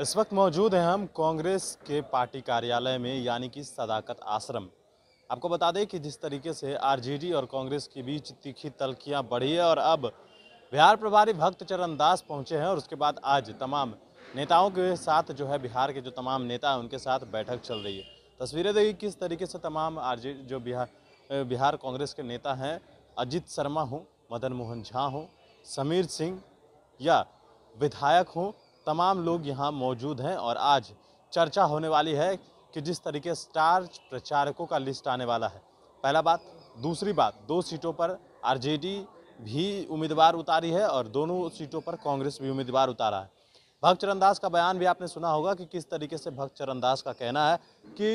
इस वक्त मौजूद हैं हम कांग्रेस के पार्टी कार्यालय में यानी कि सदाकत आश्रम आपको बता दें कि जिस तरीके से आरजेडी और कांग्रेस के बीच तीखी तलखियां बढ़ी है और अब बिहार प्रभारी भक्त चरण दास पहुँचे हैं और उसके बाद आज तमाम नेताओं के साथ जो है बिहार के जो तमाम नेता हैं उनके साथ बैठक चल रही है तस्वीरें देखिए किस तरीके से तमाम आर जो बिहार बिहार कांग्रेस के नेता हैं अजित शर्मा हों मदन मोहन झा हों समीर सिंह या विधायक हों तमाम लोग यहाँ मौजूद हैं और आज चर्चा होने वाली है कि जिस तरीके स्टार प्रचारकों का लिस्ट आने वाला है पहला बात दूसरी बात दो सीटों पर आरजेडी भी उम्मीदवार उतारी है और दोनों सीटों पर कांग्रेस भी उम्मीदवार उतारा है भक्त चरण दास का बयान भी आपने सुना होगा कि किस तरीके से भक्त चरण दास का कहना है कि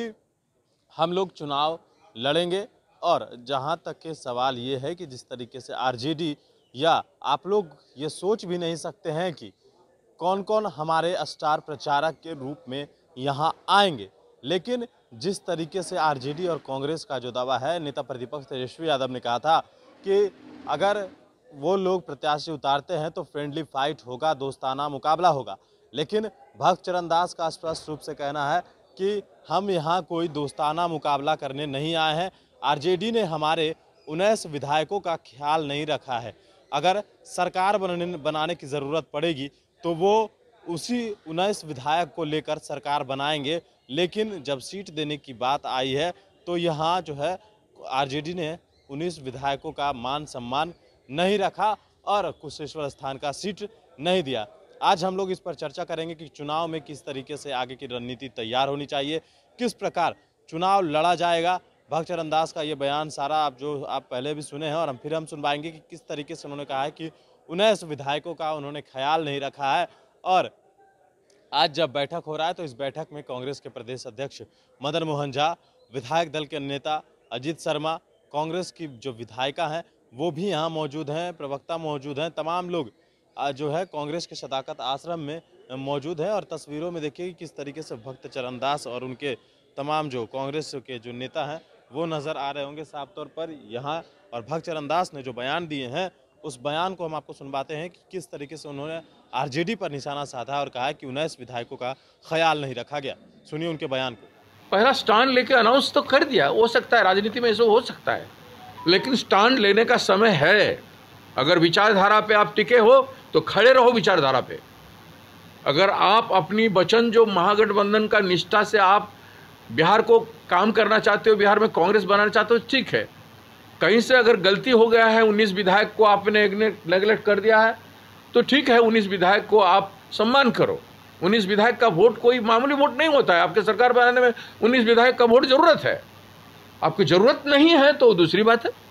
हम लोग चुनाव लड़ेंगे और जहाँ तक के सवाल ये है कि जिस तरीके से आरजेडी या आप लोग ये सोच भी नहीं सकते हैं कि कौन कौन हमारे स्टार प्रचारक के रूप में यहाँ आएंगे लेकिन जिस तरीके से आरजेडी और कांग्रेस का जो दावा है नेता प्रतिपक्ष तेजस्वी यादव ने कहा था कि अगर वो लोग प्रत्याशी उतारते हैं तो फ्रेंडली फाइट होगा दोस्ताना मुकाबला होगा लेकिन भक्त चरण दास का स्पष्ट रूप से कहना है कि हम यहाँ कोई दोस्ताना मुकाबला करने नहीं आए हैं आरजेडी ने हमारे उन्नीस विधायकों का ख्याल नहीं रखा है अगर सरकार बनने बनाने की ज़रूरत पड़ेगी तो वो उसी उन्नीस विधायक को लेकर सरकार बनाएंगे लेकिन जब सीट देने की बात आई है तो यहाँ जो है आरजेडी ने उन्नीस विधायकों का मान सम्मान नहीं रखा और कुशेश्वर स्थान का सीट नहीं दिया आज हम लोग इस पर चर्चा करेंगे कि चुनाव में किस तरीके से आगे की रणनीति तैयार होनी चाहिए किस प्रकार चुनाव लड़ा जाएगा भक्त चरण दास का ये बयान सारा आप जो आप पहले भी सुने हैं और हम फिर हम सुनवाएंगे कि किस तरीके से उन्होंने कहा है कि उन्नीस विधायकों का उन्होंने ख्याल नहीं रखा है और आज जब बैठक हो रहा है तो इस बैठक में कांग्रेस के प्रदेश अध्यक्ष मदन मोहन झा विधायक दल के नेता अजीत शर्मा कांग्रेस की जो विधायिका हैं वो भी यहाँ मौजूद हैं प्रवक्ता मौजूद हैं तमाम लोग जो है कांग्रेस के सदाकत आश्रम में मौजूद हैं और तस्वीरों में देखिए कि किस तरीके से भक्त चरण दास और उनके तमाम जो कांग्रेस के जो नेता हैं वो नज़र आ रहे होंगे साफ तौर पर यहाँ और भक्त चरण दास ने जो बयान दिए हैं उस बयान को हम आपको सुनवाते हैं कि किस तरीके से उन्होंने आरजेडी पर निशाना साधा और कहा कि उन्नीस विधायकों का ख्याल नहीं रखा गया सुनिए उनके बयान को पहला स्टैंड लेके अनाउंस तो कर दिया हो सकता है राजनीति में ऐसा हो सकता है लेकिन स्टैंड लेने का समय है अगर विचारधारा पे आप टिके हो तो खड़े रहो विचारधारा पे अगर आप अपनी वचन जो महागठबंधन का निष्ठा से आप बिहार को काम करना चाहते हो बिहार में कांग्रेस बनाना चाहते हो ठीक है कहीं से अगर गलती हो गया है उन्नीस विधायक को आपने नेगलेक्ट कर दिया है तो ठीक है उन्नीस विधायक को आप सम्मान करो उन्नीस विधायक का वोट कोई मामूली वोट नहीं होता है आपके सरकार बनाने में उन्नीस विधायक का वोट जरूरत है आपकी ज़रूरत नहीं है तो दूसरी बात है